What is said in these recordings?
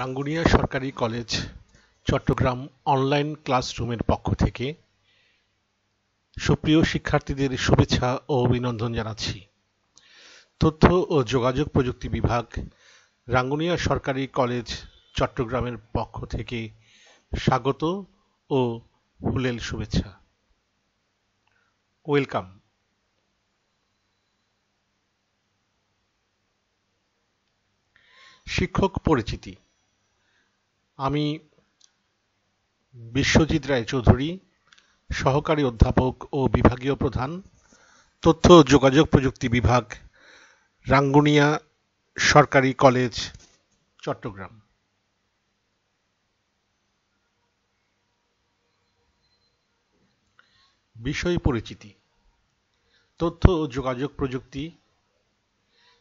রাঙ্গুনিয়া সরকারি college Chittagong online ক্লাসরুমের পক্ষ থেকে সুপ্রিয় শিক্ষার্থীদের শুভেচ্ছা ও অভিনন্দন জানাচ্ছি তথ্য ও যোগাযোগ প্রযুক্তি বিভাগ রাঙ্গুনিয়া সরকারি কলেজ চট্টগ্রামের পক্ষ থেকে স্বাগত ও ফুলেল শুভেচ্ছা ওয়েলকাম শিক্ষক পরিচিতি আমি বিশ্বজিৎ রায়চৌধুরী সহকারী অধ্যাপক ও বিভাগীয় প্রধান তথ্য যোগাযোগ প্রযুক্তি বিভাগ রাঙ্গুনিয়া সরকারি কলেজ চট্টগ্রাম বিষয় পরিচিতি তথ্য ও যোগাযোগ প্রযুক্তি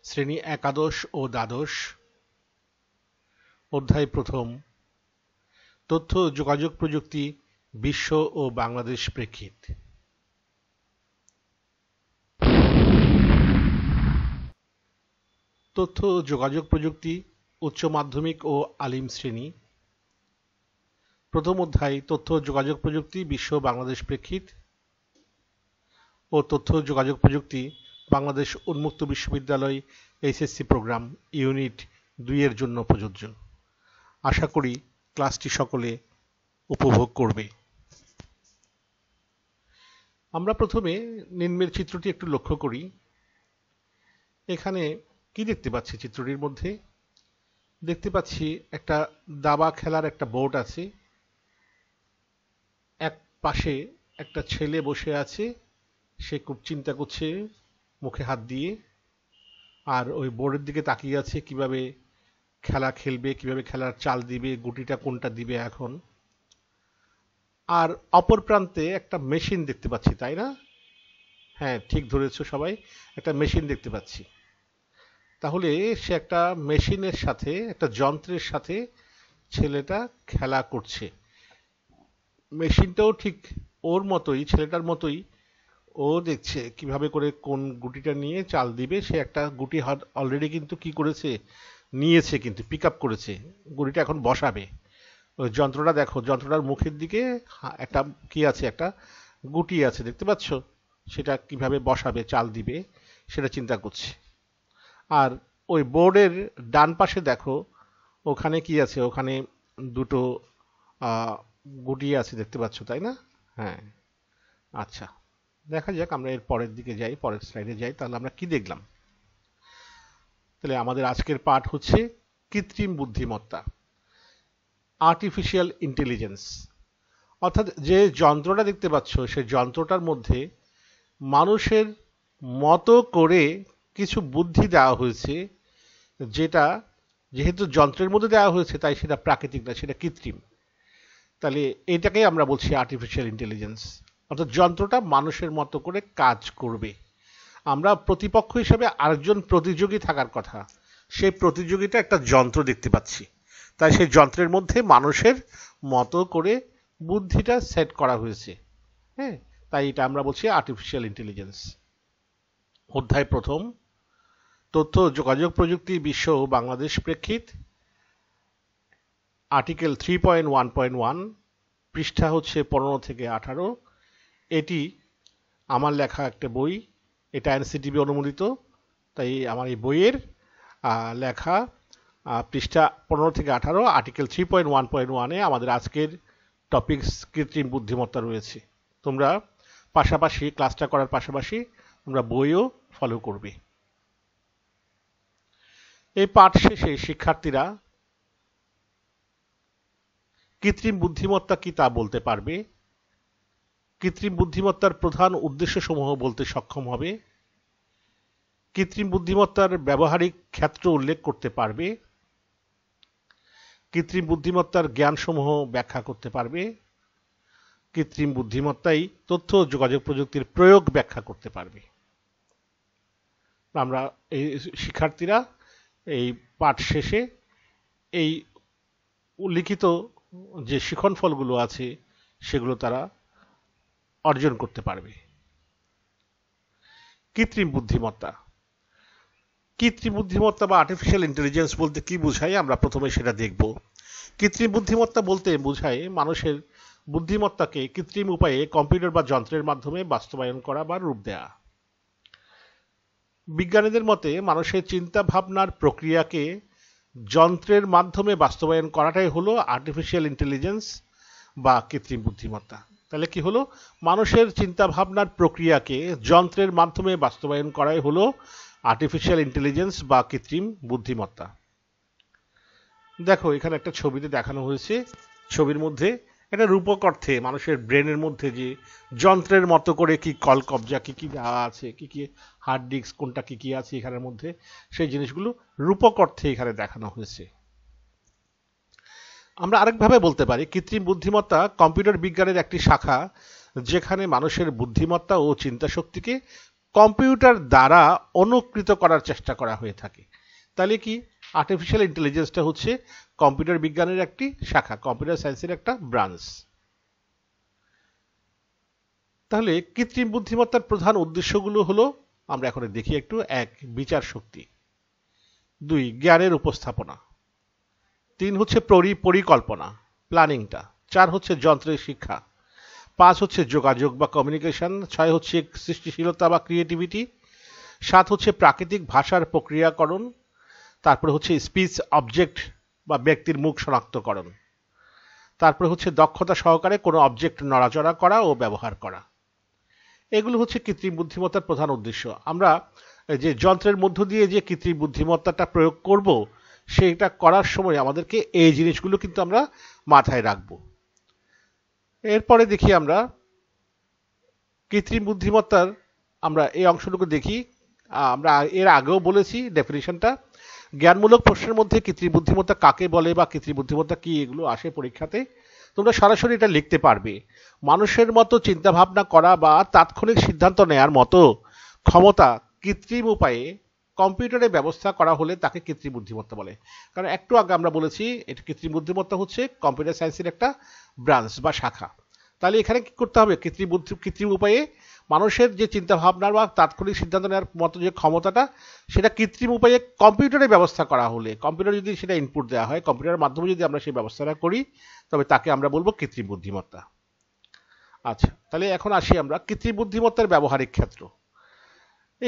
শ্রেণী একাদশ ও দ্বাদশ অধ্যায় প্রথম তথ্য যোগাযোগ প্রযুক্তি বিশ্ব ও বাংলাদেশ প্রেক্ষিত তথ্য যোগাযোগ প্রযুক্তি উচ্চ মাধ্যমিক ও আলিম শ্রেণী প্রথম অধ্যায় তথ্য যোগাযোগ প্রযুক্তি বিশ্ব বাংলাদেশ প্রেক্ষিত ও তথ্য যোগাযোগ প্রযুক্তি বাংলাদেশ উন্মুক্ত বিশ্ববিদ্যালয় এইচএসসি প্রোগ্রাম ইউনিট দুইয়ের জন্য প্রযোজ্য আশা করি ক্লাসটি সকলে উপভোগ করবে আমরা প্রথমে নিম্নের চিত্রটি একটু লক্ষ্য করি এখানে কি দেখতে পাচ্ছি চিত্রটির মধ্যে দেখতে পাচ্ছি একটা দাবা খেলার একটা বোর্ড আছে এক পাশে একটা ছেলে বসে আছে সে খুব চিন্তা করছে মুখে হাত দিয়ে আর ওই বোর্ডের দিকে তাকিয়ে আছে কিভাবে খেলা খেলবে কিভাবে খেলার চাল দিবে গুটিটা কোনটা দিবে এখন আর অপর প্রান্তে একটা মেশিন দেখতে পাচ্ছি তাই না হ্যাঁ ঠিক ধরেছো সবাই একটা মেশিন দেখতে পাচ্ছি তাহলে সে একটা মেশিনের সাথে একটা যন্ত্রের সাথে ছেলেটা খেলা করছে মেশিনটাও ঠিক ওর মতোই ছেলেটার মতোই ও দেখছে কিভাবে করে কোন গুটিটা নিয়ে চাল দিবে সে একটা গুটি অলরেডি কিন্তু কি করেছে নিয়েছে কিন্তু পিক আপ করেছে গুড়িটা এখন বসাবে ওই যন্ত্রটা দেখো যন্ত্রটার মুখের দিকে একটা কি আছে একটা গুটি আছে দেখতে পাচ্ছ সেটা কিভাবে বসাবে চাল দিবে সেটা চিন্তা করছে আর ওই বোর্ডের ডান পাশে দেখো ওখানে কি আছে ওখানে দুটো গুটি আছে দেখতে পাচ্ছ তাই না হ্যাঁ আচ্ছা দেখা যাক আমরা এর পরের দিকে যাই পরের স্লাইডে যাই তাহলে আমরা কি দেখলাম তাহলে আমাদের আজকের পাঠ হচ্ছে কৃত্রিম বুদ্ধিমত্তা আর্টিফিশিয়াল ইন্টেলিজেন্স অর্থাৎ যে যন্ত্রটা দেখতে পাচ্ছ সেই যন্ত্রটার মধ্যে মানুষের মতো করে কিছু বুদ্ধি দেওয়া হয়েছে যেটা যেহেতু যন্ত্রের মধ্যে দেওয়া হয়েছে তাই সেটা প্রাকৃতিক না সেটা কৃত্রিম তাহলে এটাকেই আমরা বলছি আর্টিফিশিয়াল ইন্টেলিজেন্স অর্থাৎ যন্ত্রটা মানুষের মতো করে কাজ করবে আমরা প্রতিপক্ষ হিসেবে আরেকজন প্রতিযোগী থাকার কথা সেই প্রতিযোগিতা একটা যন্ত্র দেখতে পাচ্ছি তাই সেই যন্ত্রের মধ্যে মানুষের মতো করে বুদ্ধিটা সেট করা হয়েছে হ্যাঁ তাই এটা আমরা বলছি আর্টিফিশিয়াল ইন্টেলিজেন্স অধ্যায় প্রথম তথ্য যোগাযোগ প্রযুক্তি বিশ্ব বাংলাদেশ প্রেক্ষিত article three point one point one পৃষ্ঠা হচ্ছে পনেরো থেকে আঠারো এটি আমার লেখা একটা বই এটা এনসিটিভি অনুমোদিত তাই আমার এই বইয়ের লেখা পৃষ্ঠা পনেরো থেকে আঠারো article three point one point ওয়ানে আমাদের আজকের টপিকস কৃত্রিম বুদ্ধিমত্তা রয়েছে তোমরা পাশাপাশি ক্লাসটা করার পাশাপাশি তোমরা বইও ফলো করবে এই পাঠ শেষে শিক্ষার্থীরা কৃত্রিম বুদ্ধিমত্তা কি তা বলতে পারবে কৃত্রিম বুদ্ধিমত্তার প্রধান উদ্দেশ্যসমূহ বলতে সক্ষম হবে কৃত্রিম বুদ্ধিমত্তার ব্যবহারিক ক্ষেত্র উল্লেখ করতে পারবে কৃত্রিম বুদ্ধিমত্তার জ্ঞানসমূহ ব্যাখ্যা করতে পারবে কৃত্রিম বুদ্ধিমত্তাই তথ্য যোগাযোগ প্রযুক্তির প্রয়োগ ব্যাখ্যা করতে পারবে আমরা এই শিক্ষার্থীরা এই পাঠ শেষে এই উল্লিখিত যে শিখন ফলগুলো আছে সেগুলো তারা অর্জন করতে পারবে কৃত্রিম বুদ্ধিমত্তা কৃত্রিম বুদ্ধিমত্তা বা আর্টিফিশিয়াল ইন্টেলিজেন্স বলতে কি বোঝায় আমরা প্রথমে সেটা দেখব কৃত্রিম বুদ্ধিমত্তা বলতে বোঝায় মানুষের বুদ্ধিমত্তাকে কৃত্রিম উপায়ে কম্পিউটার বা যন্ত্রের মাধ্যমে বাস্তবায়ন করা বা রূপ দেয়া বিজ্ঞানীদের মতে মানুষের চিন্তা ভাবনার প্রক্রিয়াকে যন্ত্রের মাধ্যমে বাস্তবায়ন করাটাই হলো আর্টিফিশিয়াল ইন্টেলিজেন্স বা কৃত্রিম বুদ্ধিমত্তা তাহলে কি হলো মানুষের চিন্তাভাবনার প্রক্রিয়াকে যন্ত্রের মাধ্যমে বাস্তবায়ন করাই হলো আর্টিফিশিয়াল ইন্টেলিজেন্স বা কৃত্রিম বুদ্ধিমত্তা দেখো এখানে একটা ছবিতে দেখানো হয়েছে ছবির মধ্যে এটা রূপক অর্থে মানুষের ব্রেনের মধ্যে যে যন্ত্রের মতো করে কি কল কবজা কী কী দেওয়া আছে কী কী হার্ড ডিস্ক কোনটা কী কী আছে এখানের মধ্যে সেই জিনিসগুলো রূপক অর্থে এখানে দেখানো হয়েছে আমরা আরেকভাবে বলতে পারি কৃত্রিম বুদ্ধিমত্তা কম্পিউটার বিজ্ঞানের একটি শাখা যেখানে মানুষের বুদ্ধিমত্তা ও চিন্তা শক্তিকে কম্পিউটার দ্বারা অনুকৃত করার চেষ্টা করা হয়ে থাকে তাহলে কি আর্টিফিশিয়াল ইন্টেলিজেন্সটা হচ্ছে কম্পিউটার বিজ্ঞানের একটি শাখা কম্পিউটার সায়েন্সের একটা ব্রাঞ্চ তাহলে কৃত্রিম বুদ্ধিমত্তার প্রধান উদ্দেশ্যগুলো হলো আমরা এখন দেখি একটু এক বিচার শক্তি দুই জ্ঞানের উপস্থাপনা তিন হচ্ছে পরিকল্পনা প্ল্যানিংটা চার হচ্ছে যন্ত্রের শিক্ষা পাঁচ হচ্ছে যোগাযোগ বা কমিউনিকেশন ছয় হচ্ছে সৃষ্টিশীলতা বা ক্রিয়েটিভিটি সাত হচ্ছে প্রাকৃতিক ভাষার প্রক্রিয়াকরণ তারপরে হচ্ছে স্পিচ অবজেক্ট বা ব্যক্তির মুখ শনাক্তকরণ তারপরে হচ্ছে দক্ষতা সহকারে কোনো অবজেক্ট নড়াচড়া করা ও ব্যবহার করা এগুলো হচ্ছে কৃত্রিম বুদ্ধিমত্তার প্রধান উদ্দেশ্য আমরা যে যন্ত্রের মধ্য দিয়ে যে কৃত্রিম বুদ্ধিমত্তাটা প্রয়োগ করব সেটা করার সময় আমাদেরকে এই জিনিসগুলো কিন্তু আমরা মাথায় রাখব এরপরে দেখি আমরা কৃত্রিম বুদ্ধিমত্তার আমরা এই অংশটুকু দেখি আমরা এর আগেও বলেছি ডেফিনিশনটা জ্ঞানমূলক প্রশ্নের মধ্যে কৃত্রিম বুদ্ধিমত্তা কাকে বলে বা কৃত্রিম বুদ্ধিমত্তা কি এগুলো আসে পরীক্ষাতে তোমরা সরাসরি এটা লিখতে পারবে মানুষের মতো চিন্তাভাবনা করা বা তাৎক্ষণিক সিদ্ধান্ত নেয়ার মতো ক্ষমতা কৃত্রিম উপায়ে কম্পিউটারে ব্যবস্থা করা হলে তাকে কৃত্রিম বুদ্ধিমত্তা বলে কারণ একটু আগে আমরা বলেছি এটা কৃত্রিম বুদ্ধিমত্তা হচ্ছে কম্পিউটার সায়েন্সের একটা ব্রাঞ্চ বা শাখা তাহলে এখানে কি করতে হবে কৃত্রিম বুদ্ধি কৃত্রিম উপায়ে মানুষের যে চিন্তাভাবনার বা তাৎক্ষণিক সিদ্ধান্ত নেওয়ার মতো যে ক্ষমতাটা সেটা কৃত্রিম উপায়ে কম্পিউটারে ব্যবস্থা করা হলে কম্পিউটার যদি সেটা ইনপুট দেওয়া হয় কম্পিউটারের মাধ্যমে যদি আমরা সেই ব্যবস্থাটা করি তবে তাকে আমরা বলবো কৃত্রিম বুদ্ধিমত্তা আচ্ছা তাহলে এখন আসি আমরা কৃত্রিম বুদ্ধিমত্তার ব্যবহারিক ক্ষেত্র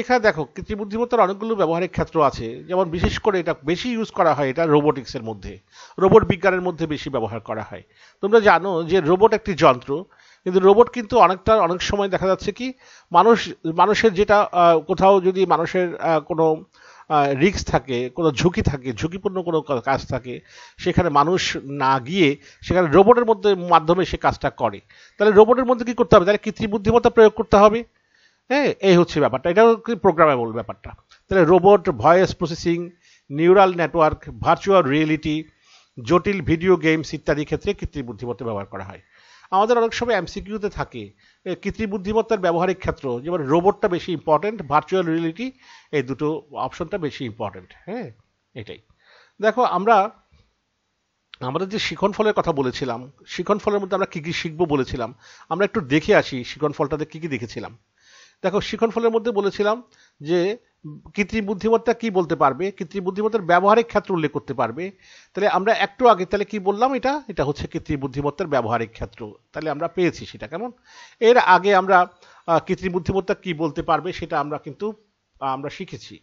এখানে দেখো কৃত্রিম বুদ্ধিমত্তার অনেকগুলো ব্যবহারিক ক্ষেত্র আছে যেমন বিশেষ করে এটা বেশি ইউজ করা হয় এটা রোবোটিক্সের মধ্যে রোবট বিজ্ঞানের মধ্যে বেশি ব্যবহার করা হয় তোমরা জানো যে রোবট একটি যন্ত্র কিন্তু রোবট কিন্তু অনেকটা অনেক সময় দেখা যাচ্ছে কি মানুষ মানুষের যেটা কোথাও যদি মানুষের কোনো রিক্স থাকে কোনো ঝুঁকি থাকে ঝুঁকিপূর্ণ কোনো কাজ থাকে সেখানে মানুষ না গিয়ে সেখানে রোবটের মধ্যে মাধ্যমে সে কাজটা করে তাহলে রোবটের মধ্যে কি করতে হবে তাহলে কৃত্রিম বুদ্ধিমত্তা প্রয়োগ করতে হবে হ্যাঁ এই হচ্ছে ব্যাপারটা এটাও প্রোগ্রামেবল ব্যাপারটা তাহলে robot voice processing neural network virtual reality জটিল ভিডিও গেমস ইত্যাদি ক্ষেত্রে কৃত্রিম বুদ্ধিমত্তা ব্যবহার করা হয় আমাদের অনেক সময় এমসিকিউতে থাকে কৃত্রিম বুদ্ধিমত্তার ব্যবহারিক ক্ষেত্র যেমন রোবটটা বেশি ইম্পর্টেন্ট ভার্চুয়াল রিয়েলিটি এই দুটো অপশনটা বেশি ইম্পর্টেন্ট হ্যাঁ এটাই দেখো আমরা আমাদের যে শিখন ফলের কথা বলেছিলাম শিখন ফলের মধ্যে আমরা কী কী শিখবো বলেছিলাম আমরা একটু দেখে আসি শিখন ফলটাতে কী কী দেখেছিলাম দেখো শিখনফলের মধ্যে বলেছিলাম যে কৃত্রিম বুদ্ধিমত্তা কি বলতে পারবে কৃত্রিম বুদ্ধিমত্তার ব্যবহারিক ক্ষেত্র উল্লেখ করতে পারবে তাহলে আমরা একটু আগে তাহলে কি বললাম এটা এটা হচ্ছে কৃত্রিম বুদ্ধিমত্তার ব্যবহারিক ক্ষেত্র তাহলে আমরা পেয়েছি সেটা কেমন এর আগে আমরা কৃত্রিম বুদ্ধিমত্তা কি বলতে পারবে সেটা আমরা কিন্তু আমরা শিখেছি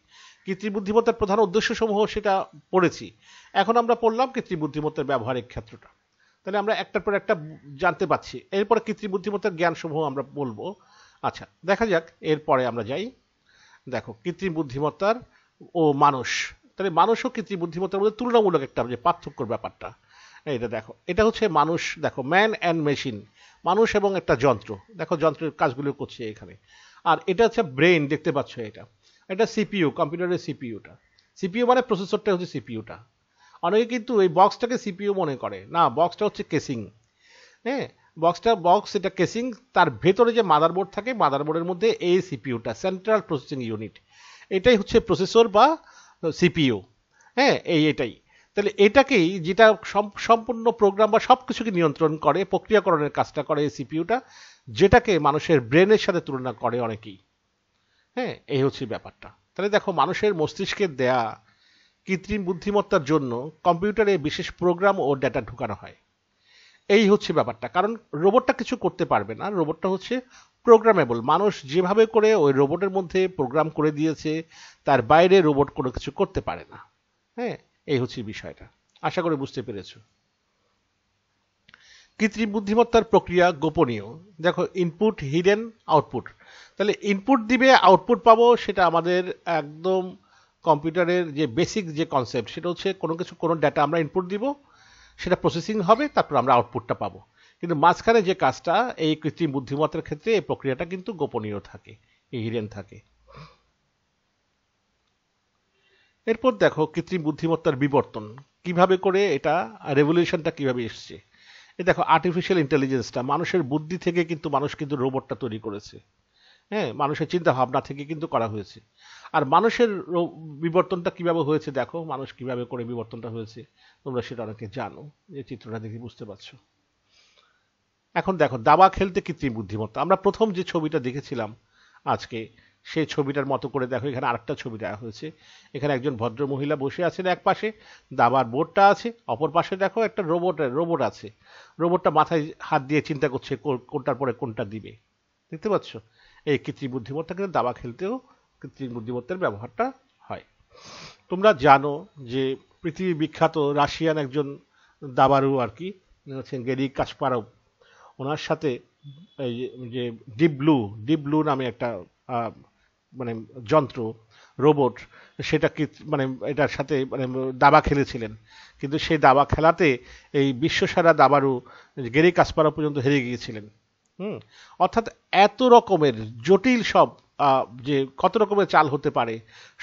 কৃত্রিম বুদ্ধিমত্তার প্রধান উদ্দেশ্যসমূহ সেটা পড়েছি এখন আমরা পড়লাম কৃত্রিম বুদ্ধিমত্তার ব্যবহারিক ক্ষেত্রটা তাহলে আমরা একটার পর একটা জানতে পাচ্ছি এরপরে কৃত্রিম বুদ্ধিমত্তার জ্ঞানসমূহ আমরা বলবো আচ্ছা দেখা যাক এরপরে আমরা যাই দেখো কৃত্রিম বুদ্ধিমত্তার ও মানুষ তাহলে মানুষ ও কৃত্রিম বুদ্ধিমত্তার মধ্যে তুলনামূলক একটা যে পার্থক্যর ব্যাপারটা এটা দেখো এটা হচ্ছে মানুষ দেখো ম্যান অ্যান্ড মেশিন মানুষ এবং একটা যন্ত্র দেখো যন্ত্রের কাজগুলো করছে এখানে আর এটা হচ্ছে ব্রেন দেখতে পাচ্ছ এটা এটা সিপিইউ কম্পিউটারের সিপিইউটা সিপিইউ মানে প্রসেসরটা হচ্ছে সিপিইউটা অনেকে কিন্তু এই বক্সটাকে সিপিইউ মনে করে না বক্সটা হচ্ছে কেসিং হ্যাঁ বক্সটা বক্স এটা কেসিং তার ভেতরে যে মাদারবোর্ড থাকে মাদারবোর্ডের মধ্যে এই সিপিউটা সেন্ট্রাল প্রসেসিং ইউনিট এটাই হচ্ছে প্রসেসর বা সিপিইউ হ্যাঁ এই এটাই তাহলে এটাকেই যেটা সম্পূর্ণ প্রোগ্রাম বা সব কিছুকে নিয়ন্ত্রণ করে প্রক্রিয়াকরণের কাজটা করে এই সিপিউটা যেটাকে মানুষের ব্রেনের সাথে তুলনা করে অনেকেই হ্যাঁ এই হচ্ছে ব্যাপারটা তাহলে দেখো মানুষের মস্তিষ্কের দেয়া কৃত্রিম বুদ্ধিমত্তার জন্য কম্পিউটারে বিশেষ প্রোগ্রাম ও ডেটা ঢুকানো হয় এই হচ্ছে ব্যাপারটা কারণ রোবটটা কিছু করতে পারবে না রোবটটা হচ্ছে প্রোগ্রামেবল মানুষ যেভাবে করে ওই রোবটের মধ্যে প্রোগ্রাম করে দিয়েছে তার বাইরে রোবট কোনো কিছু করতে পারে না হ্যাঁ এই হচ্ছে বিষয়টা আশা করি বুঝতে পেরেছ কৃত্রিম বুদ্ধিমত্তার প্রক্রিয়া গোপনীয় দেখো ইনপুট হিডেন আউটপুট তাহলে ইনপুট দিবে আউটপুট পাবো সেটা আমাদের একদম কম্পিউটারের যে বেসিক যে কনসেপ্ট সেটা হচ্ছে কোনো কিছু কোনো ডেটা আমরা ইনপুট দিব সেটা প্রসেসিং হবে তারপর আমরা আউটপুটটা পাবো কিন্তু মাঝখানে যে কাজটা এই কৃত্রিম বুদ্ধিমত্তার ক্ষেত্রে এই প্রক্রিয়াটা কিন্তু গোপনীয় থাকে এই হিডেন থাকে এরপর দেখো কৃত্রিম বুদ্ধিমত্তার বিবর্তন কিভাবে করে এটা রেভলিউশনটা কিভাবে এসছে এ দেখো আর্টিফিশিয়াল ইন্টেলিজেন্সটা মানুষের বুদ্ধি থেকে কিন্তু মানুষ কিন্তু রোবটটা তৈরি করেছে হ্যাঁ মানুষের চিন্তা ভাবনা থেকে কিন্তু করা হয়েছে আর মানুষের বিবর্তনটা কিভাবে হয়েছে দেখো মানুষ কিভাবে করে বিবর্তনটা হয়েছে তোমরা সেটা অনেকে জানো যে চিত্রটা দেখে বুঝতে পারছো এখন দেখো দাবা খেলতে কৃত্রিম বুদ্ধিমত্তা আমরা প্রথম যে ছবিটা দেখেছিলাম আজকে সেই ছবিটার মতো করে দেখো এখানে আরেকটা ছবি দেওয়া হয়েছে এখানে একজন ভদ্র মহিলা বসে আছেন এক পাশে দাবার বোর্ডটা আছে অপর পাশে দেখো একটা রোবট রোবট আছে রোবটটা মাথায় হাত দিয়ে চিন্তা করছে কোনটার পরে কোনটা দিবে দেখতে পাচ্ছ এই কৃত্রিম বুদ্ধিমত্তা কিন্তু দাবা খেলতেও কৃত্রিম বুদ্ধিমত্তার ব্যবহারটা হয় তোমরা জানো যে পৃথিবী বিখ্যাত রাশিয়ান একজন দাবারু আর কি হচ্ছেন গেরি কাশপারব ওনার সাথে এই যে ডিপ ব্লু ডিপ ব্লু নামে একটা মানে যন্ত্র রোবট সেটা কি মানে এটার সাথে মানে দাবা খেলেছিলেন কিন্তু সেই দাবা খেলাতে এই বিশ্বসারা দাবারু গেরি কাসপারা পর্যন্ত হেরে গিয়েছিলেন হুম অর্থাৎ এত রকমের জটিল সব যে কত রকমের চাল হতে পারে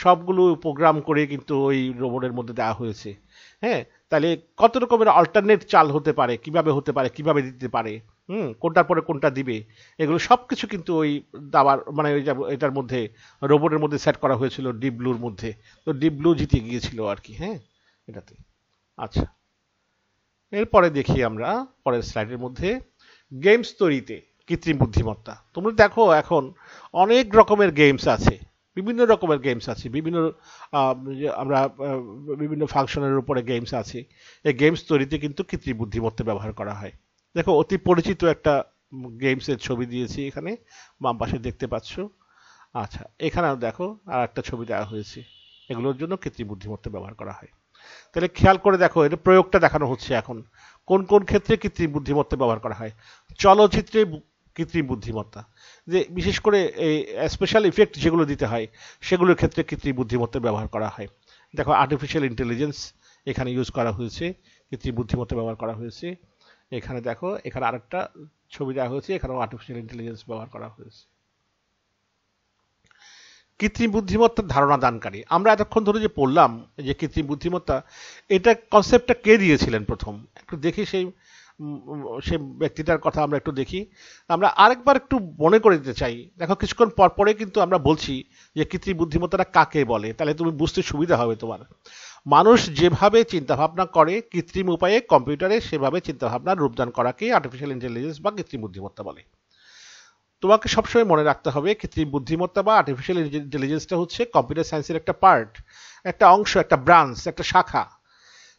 সবগুলো প্রোগ্রাম করে কিন্তু ওই রোবটের মধ্যে দেওয়া হয়েছে হ্যাঁ তাহলে কত রকমের অল্টারনেট চাল হতে পারে কিভাবে হতে পারে কিভাবে দিতে পারে হুম কোনটার পরে কোনটা দিবে এগুলো সব কিছু কিন্তু ওই দাবার মানে ওই এটার মধ্যে রোবটের মধ্যে সেট করা হয়েছিল ডিপ ব্লুর মধ্যে তো ডিপ ব্লু জিতে গিয়েছিল আর কি হ্যাঁ এটাতে আচ্ছা এরপরে দেখি আমরা পরের স্লাইডের মধ্যে গেমস তৈরিতে কৃত্রিম বুদ্ধিমত্তা তোমরা দেখো এখন অনেক রকমের গেমস আছে বিভিন্ন রকমের গেমস আছে বিভিন্ন আমরা বিভিন্ন ফাংশনের উপরে গেমস আছে এই গেমস তৈরিতে কিন্তু কৃত্রিম বুদ্ধিমত্তা ব্যবহার করা হয় দেখো অতি পরিচিত একটা গেমসের ছবি দিয়েছি এখানে বাম পাশে দেখতে পাচ্ছ আচ্ছা এখানে দেখো আর একটা ছবি দেওয়া হয়েছে এগুলোর জন্য কৃত্রিম বুদ্ধিমত্তা ব্যবহার করা হয় তাহলে খেয়াল করে দেখো এটা প্রয়োগটা দেখানো হচ্ছে এখন কোন কোন ক্ষেত্রে কৃত্রিম বুদ্ধিমত্তা ব্যবহার করা হয় চলচ্চিত্রে কৃত্রিম বুদ্ধিমত্তা যে বিশেষ করে এই স্পেশাল ইফেক্ট যেগুলো দিতে হয় সেগুলোর ক্ষেত্রে কৃত্রিম বুদ্ধিমত্তা ব্যবহার করা হয় দেখো আর্টিফিশিয়াল ইন্টেলিজেন্স এখানে ইউজ করা হয়েছে কৃত্রিম বুদ্ধিমত্তা ব্যবহার করা হয়েছে এখানে দেখো এখানে আরেকটা ছবি দেওয়া হয়েছে এখানেও আর্টিফিশিয়াল ইন্টেলিজেন্স ব্যবহার করা হয়েছে কৃত্রিম বুদ্ধিমত্তার ধারণা দানকারী আমরা এতক্ষণ ধরে যে পড়লাম যে কৃত্রিম বুদ্ধিমত্তা এটা কনসেপ্টটা কে দিয়েছিলেন প্রথম একটু দেখি সেই সে ব্যক্তিটার কথা আমরা একটু দেখি আমরা আরেকবার একটু মনে করে দিতে চাই দেখো কিছুক্ষণ পর পরে কিন্তু আমরা বলছি যে কৃত্রিম বুদ্ধিমত্তাটা কাকে বলে তাহলে তুমি বুঝতে সুবিধা হবে তোমার মানুষ যেভাবে চিন্তাভাবনা করে কৃত্রিম উপায়ে কম্পিউটারে সেভাবে চিন্তাভাবনার রূপদান করাকে আর্টিফিশিয়াল ইন্টেলিজেন্স বা কৃত্রিম বুদ্ধিমত্তা বলে তোমাকে সবসময় মনে রাখতে হবে কৃত্রিম বুদ্ধিমত্তা বা আর্টিফিশিয়াল ইন্টেলিজেন্সটা হচ্ছে কম্পিউটার সায়েন্সের একটা পার্ট একটা অংশ একটা ব্রাঞ্চ একটা শাখা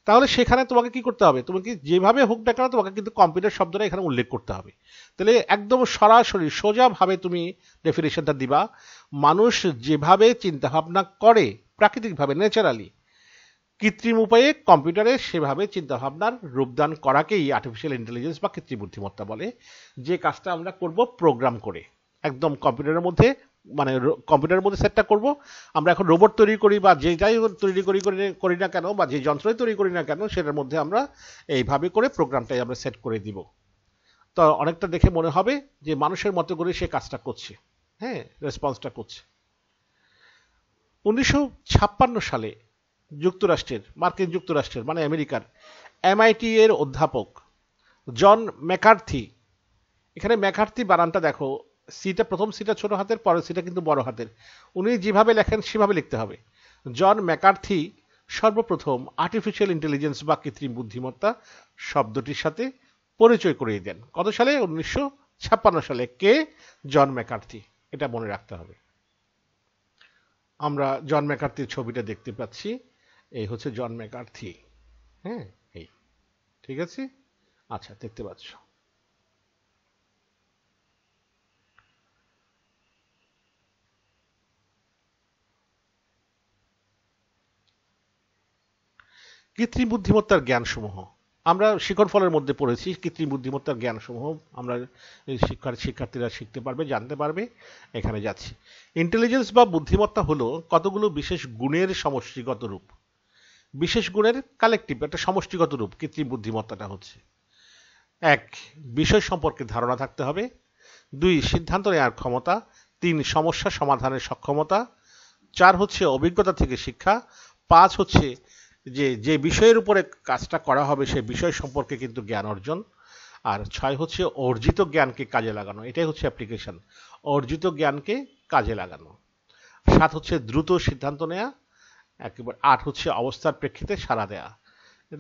তাহলে সেখানে তোমাকে কি করতে হবে তোমাকে যেভাবে হোক না কেন তোমাকে কিন্তু কম্পিউটার শব্দটা এখানে উল্লেখ করতে হবে তাহলে একদম সরাসরি সোজাভাবে তুমি ডেফিনেশনটা দিবা মানুষ যেভাবে চিন্তাভাবনা করে প্রাকৃতিকভাবে ন্যাচারালি কৃত্রিম উপায়ে কম্পিউটারে সেভাবে চিন্তাভাবনার রূপদান করাকেই আর্টিফিশিয়াল ইন্টেলিজেন্স বা কৃত্রিম বুদ্ধিমত্তা বলে যে কাজটা আমরা করব প্রোগ্রাম করে একদম কম্পিউটারের মধ্যে মানে কম্পিউটারের মধ্যে সেটটা করব আমরা এখন রোবট তৈরি করি বা যে যাই তৈরি করি করি না কেন বা যে যন্ত্রই তৈরি করি না কেন সেটার মধ্যে আমরা এইভাবে করে প্রোগ্রামটাই আমরা সেট করে দিব তো অনেকটা দেখে মনে হবে যে মানুষের মতো করে সে কাজটা করছে হ্যাঁ রেসপন্সটা করছে উনিশশো সালে যুক্তরাষ্ট্রের মার্কিন যুক্তরাষ্ট্রের মানে আমেরিকার এমআইটি এর অধ্যাপক জন ম্যাকার্থি এখানে ম্যাকার্থি বানানটা দেখো সিটা প্রথম সিটা ছোট হাতের পরের সিটা কিন্তু বড় হাতের উনি যেভাবে লেখেন সেভাবে লিখতে হবে জন ম্যাকার্থি সর্বপ্রথম আর্টিফিশিয়াল ইন্টেলিজেন্স বা কৃত্রিম বুদ্ধিমত্তা শব্দটির সাথে পরিচয় করিয়ে দেন কত সালে উনিশশো সালে কে জন ম্যাকার্থি এটা মনে রাখতে হবে আমরা জন ম্যাকার্থির ছবিটা দেখতে পাচ্ছি এই হচ্ছে জন ম্যাকার্থি হ্যাঁ এই ঠিক আছে আচ্ছা দেখতে পাচ্ছ কৃত্রিম বুদ্ধিমত্তার জ্ঞানসমূহ আমরা শিকড় ফলের মধ্যে পড়েছি কৃত্রিম বুদ্ধিমত্তার জ্ঞানসমূহ আমরা শিক্ষার শিক্ষার্থীরা শিখতে পারবে জানতে পারবে এখানে যাচ্ছি ইন্টেলিজেন্স বা বুদ্ধিমত্তা হলো কতগুলো বিশেষ গুণের সমষ্টিগত রূপ বিশেষ গুণের কালেকটিভ একটা সমষ্টিগত রূপ কৃত্রিম বুদ্ধিমত্তাটা হচ্ছে এক বিষয় সম্পর্কে ধারণা থাকতে হবে দুই সিদ্ধান্ত নেওয়ার ক্ষমতা তিন সমস্যা সমাধানের সক্ষমতা চার হচ্ছে অভিজ্ঞতা থেকে শিক্ষা পাঁচ হচ্ছে যে যে বিষয়ের উপরে কাজটা করা হবে সে বিষয় সম্পর্কে কিন্তু জ্ঞান অর্জন আর ছয় হচ্ছে অর্জিত জ্ঞানকে কাজে লাগানো এটাই হচ্ছে অ্যাপ্লিকেশন অর্জিত জ্ঞানকে কাজে লাগানো সাত হচ্ছে দ্রুত সিদ্ধান্ত নেয়া একেবারে আট হচ্ছে অবস্থার প্রেক্ষিতে সাড়া দেয়া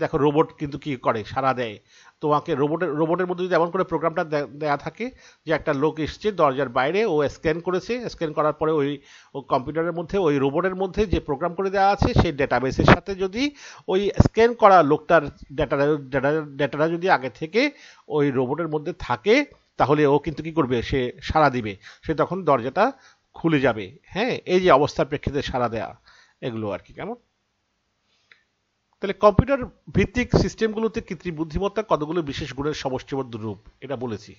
দেখো রোবট কিন্তু কি করে সারা দেয় তোমাকে রোবটের রোবটের মধ্যে যদি এমন করে প্রোগ্রামটা দেয়া থাকে যে একটা লোক এসছে দরজার বাইরে ও স্ক্যান করেছে স্ক্যান করার পরে ওই কম্পিউটারের মধ্যে ওই রোবটের মধ্যে যে প্রোগ্রাম করে দেওয়া আছে সেই ডেটাবেসের সাথে যদি ওই স্ক্যান করা লোকটার ডেটা ডেটা ডেটাটা যদি আগে থেকে ওই রোবটের মধ্যে থাকে তাহলে ও কিন্তু কি করবে সে সাড়া দিবে সে তখন দরজাটা খুলে যাবে হ্যাঁ এই যে অবস্থার প্রেক্ষিতে সাড়া দেয়া এগুলো আর কি কেমন তাহলে কম্পিউটার ভিত্তিক সিস্টেমগুলোতে কৃত্রিম বুদ্ধিমত্তা কতগুলো বিশেষ গুণের সমষ্টিবদ্ধ রূপ এটা বলেছি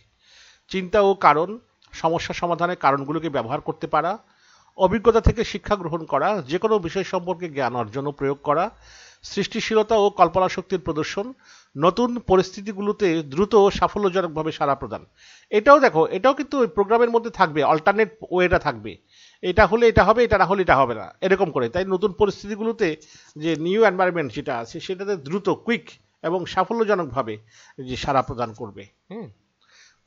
চিন্তা ও কারণ সমস্যা সমাধানের কারণগুলোকে ব্যবহার করতে পারা অভিজ্ঞতা থেকে শিক্ষা গ্রহণ করা যে কোনো বিষয় সম্পর্কে জ্ঞান অর্জন ও প্রয়োগ করা সৃষ্টিশীলতা ও কল্পনা শক্তির প্রদর্শন নতুন পরিস্থিতিগুলোতে দ্রুত সাফল্যজনকভাবে সারা প্রদান এটাও দেখো এটাও কিন্তু ওই প্রোগ্রামের মধ্যে থাকবে অল্টারনেট ওয়েটা থাকবে এটা হলে এটা হবে এটা না হলে এটা হবে না এরকম করে তাই নতুন পরিস্থিতিগুলোতে যে নিউ এনভায়রনমেন্ট যেটা আছে সেটাতে দ্রুত কুইক এবং সাফল্যজনকভাবে যে সারা প্রদান করবে হুম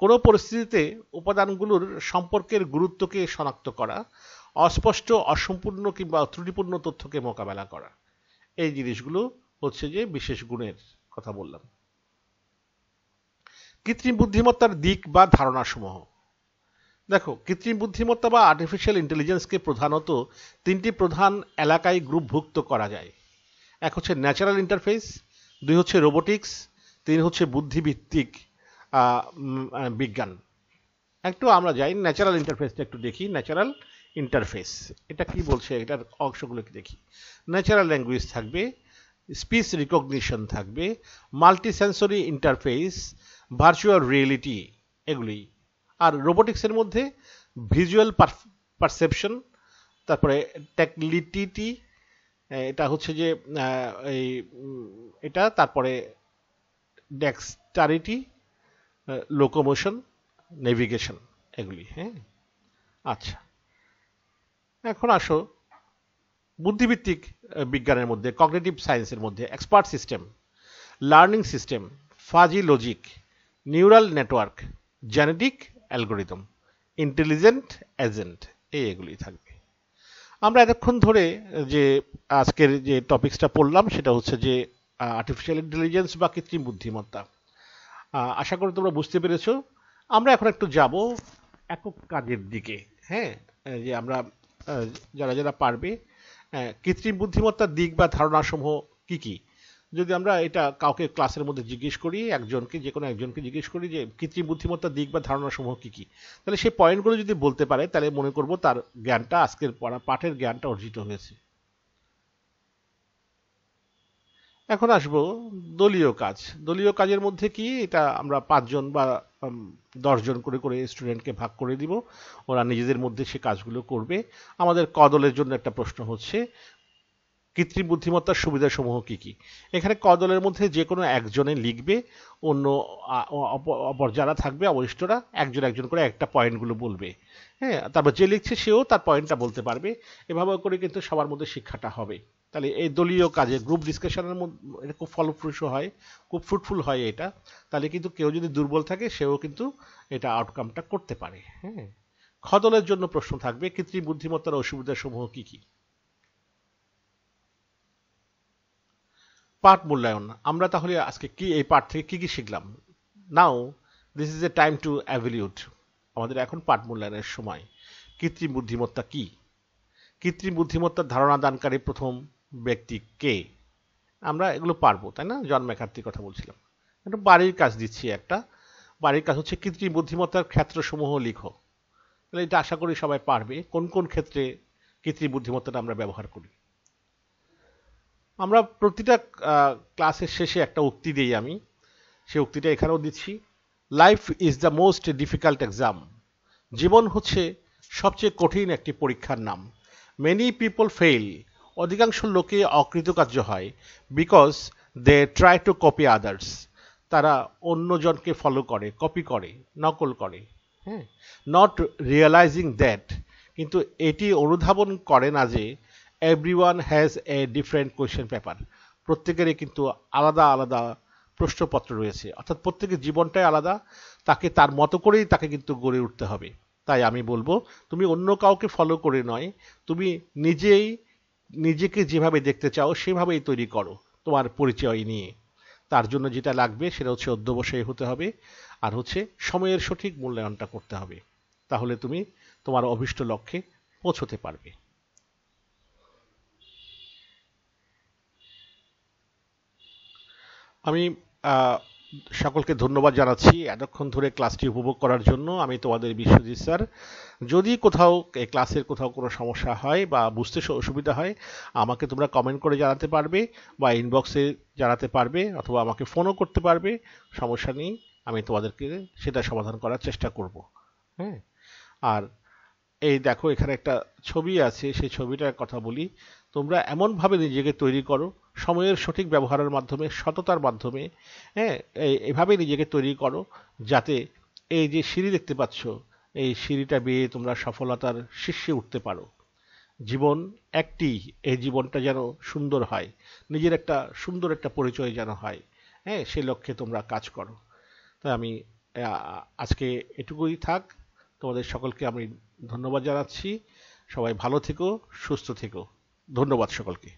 কোনো পরিস্থিতিতে উপাদানগুলোর সম্পর্কের গুরুত্বকে শনাক্ত করা অস্পষ্ট অসম্পূর্ণ কিংবা ত্রুটিপূর্ণ তথ্যকে মোকাবেলা করা এই জিনিসগুলো হচ্ছে যে বিশেষ গুণের কথা বললাম কৃত্রিম বুদ্ধিমত্তার দিক বা ধারণাসমূহ দেখো কৃত্রিম বুদ্ধিমত্তা বা আর্টিফিশিয়াল ইন্টেলিজেন্সকে প্রধানত তিনটি প্রধান এলাকায় গ্রুপভুক্ত করা যায় এক হচ্ছে ন্যাচারাল ইন্টারফেস দুই হচ্ছে রোবোটিক্স তিন হচ্ছে বুদ্ধিভিত্তিক বিজ্ঞান একটু আমরা যাই ন্যাচারাল ইন্টারফেসটা একটু দেখি ন্যাচারাল ইন্টারফেস এটা কি বলছে এটার অংশগুলোকে দেখি ন্যাচারাল ল্যাঙ্গুয়েজ থাকবে স্পিচ রিকগনিশন থাকবে মাল্টিসেন্সরি ইন্টারফেস ভার্চুয়াল রিয়েলিটি এগুলি আর রোবোটিক্সের মধ্যে ভিজুয়াল পারসেপশন তারপরে ট্যাকলিটিটি এটা হচ্ছে যে এই এটা তারপরে ডেক্সটারিটি লোকোমোশন নেভিগেশন এগুলি হ্যাঁ আচ্ছা এখন আসো বুদ্ধিভিত্তিক বিজ্ঞানের মধ্যে কগনেটিভ সায়েন্সের মধ্যে expert system learning system fuzzy logic neural network genetic algorithm intelligent agent এই এগুলি থাকবে আমরা এতক্ষণ ধরে যে আজকের যে টপিক্সটা পড়লাম সেটা হচ্ছে যে আর্টিফিশিয়াল ইন্টেলিজেন্স বা কৃত্রিম বুদ্ধিমত্তা আশা করি তোমরা বুঝতে পেরেছ আমরা এখন একটু যাব একক কাজের দিকে হ্যাঁ যে আমরা যারা যারা পারবে কৃত্রিম বুদ্ধিমত্তার দিক বা ধারণাসমূহ কী কী যদি আমরা এটা কাউকে ক্লাসের মধ্যে জিজ্ঞেস করি একজনকে যে কোনো একজনকে জিজ্ঞেস করি যে কৃত্রিম বুদ্ধিমত্তার দিক বা ধারণা সমূহ কী কী তাহলে সেই পয়েন্টগুলো যদি বলতে পারে তাহলে মনে করব তার জ্ঞানটা আজকের পড়া পাঠের জ্ঞানটা অর্জিত হয়েছে এখন আসব দলীয় কাজ দলীয় কাজের মধ্যে কি এটা আমরা পাঁচজন বা দশজন করে করে স্টুডেন্টকে ভাগ করে দিব ওরা নিজেদের মধ্যে সে কাজগুলো করবে আমাদের কদলের জন্য একটা প্রশ্ন হচ্ছে কৃত্রিম বুদ্ধিমত্তার সুবিধাসমূহ কী কী এখানে কদলের মধ্যে যে কোনো একজনে লিখবে অন্য অপর যারা থাকবে অবশিষ্টরা একজন একজন করে একটা পয়েন্টগুলো বলবে হ্যাঁ তারপর যে লিখছে সেও তার পয়েন্টটা বলতে পারবে এভাবে করে কিন্তু সবার মধ্যে শিক্ষাটা হবে তাহলে এই দলীয় কাজে গ্রুপ ডিসকাশনের মধ্যে এটা খুব ফলপ্রসূ হয় খুব ফ্রুটফুল হয় এটা তাহলে কিন্তু কেউ যদি দুর্বল থাকে সেও কিন্তু এটা আউটকামটা করতে পারে হ্যাঁ খদলের জন্য প্রশ্ন থাকবে কৃত্রিম বুদ্ধিমত্তার অসুবিধাসমূহ কী কী পাঠ মূল্যায়ন আমরা তাহলে আজকে কি এই পাঠ থেকে কি কি শিখলাম now this is a time to evaluate আমাদের এখন পাঠ মূল্যায়নের সময় কৃত্রিম বুদ্ধিমত্তা কি কৃত্রিম বুদ্ধিমত্তার ধারণা দানকারী প্রথম ব্যক্তি কে আমরা এগুলো পারবো তাই না জন ম্যাকার্তির কথা বলছিলাম একটু বাড়ির কাজ দিচ্ছি একটা বাড়ির কাজ হচ্ছে কৃত্রিম বুদ্ধিমত্তার ক্ষেত্রসমূহ লিখো তাহলে এটা আশা করি সবাই পারবে কোন কোন ক্ষেত্রে কৃত্রিম বুদ্ধিমত্তাটা আমরা ব্যবহার করি আমরা প্রতিটা ক্লাসের শেষে একটা উক্তি দিই আমি সেই উক্তিটা এখানেও দিচ্ছি life is the most difficult exam জীবন হচ্ছে সবচেয়ে কঠিন একটি পরীক্ষার নাম মেনি পিপল ফেল অধিকাংশ লোকে অকৃতকার্য হয় because they try to copy others তারা অন্যজনকে ফলো করে কপি করে নকল করে হ্যাঁ নট রিয়েলাইজিং দ্যাট কিন্তু এটি অনুধাবন করে না যে everyone has a different question paper প্রত্যেকেরই কিন্তু আলাদা আলাদা প্রশ্নপত্র রয়েছে অর্থাৎ প্রত্যেকের জীবনটাই আলাদা তাকে তার মতো করেই তাকে কিন্তু গড়ে উঠতে হবে তাই আমি বলবো তুমি অন্য কাউকে ফলো করে নয় তুমি নিজেই নিজেকে যেভাবে দেখতে চাও সেভাবেই তৈরি করো তোমার পরিচয় নিয়ে তার জন্য যেটা লাগবে সেটা হচ্ছে অধ্যবসায়ী হতে হবে আর হচ্ছে সময়ের সঠিক মূল্যায়নটা করতে হবে তাহলে তুমি তোমার অভীষ্ট লক্ষ্যে পৌঁছতে পারবে আমি সকলকে ধন্যবাদ জানাচ্ছি এতক্ষণ ধরে ক্লাসটি উপভোগ করার জন্য আমি তোমাদের বিশ্বজিৎ স্যার যদি কোথাও এই ক্লাসের কোথাও কোনো সমস্যা হয় বা বুঝতে অসুবিধা হয় আমাকে তোমরা কমেন্ট করে জানাতে পারবে বা ইনবক্সে জানাতে পারবে অথবা আমাকে ফোনও করতে পারবে সমস্যা নেই আমি তোমাদেরকে সেটা সমাধান করার চেষ্টা করব হ্যাঁ আর এই দেখো এখানে একটা ছবি আছে সেই ছবিটার কথা বলি তোমরা এমনভাবে নিজেকে তৈরি করো সময়ের সঠিক ব্যবহারের মাধ্যমে সততার মাধ্যমে হ্যাঁ এভাবে নিজেকে তৈরি করো যাতে এই যে সিঁড়ি দেখতে পাচ্ছ এই সিঁড়িটা বেয়ে তোমরা সফলতার শীর্ষে উঠতে পারো জীবন একটি এই জীবনটা যেন সুন্দর হয় নিজের একটা সুন্দর একটা পরিচয় যেন হয় হ্যাঁ সে লক্ষ্যে তোমরা কাজ করো তাই আমি আজকে এটুকুই থাক তোমাদের সকলকে আমি ধন্যবাদ জানাচ্ছি সবাই ভালো থেকো সুস্থ থেকো ধন্যবাদ সকলকে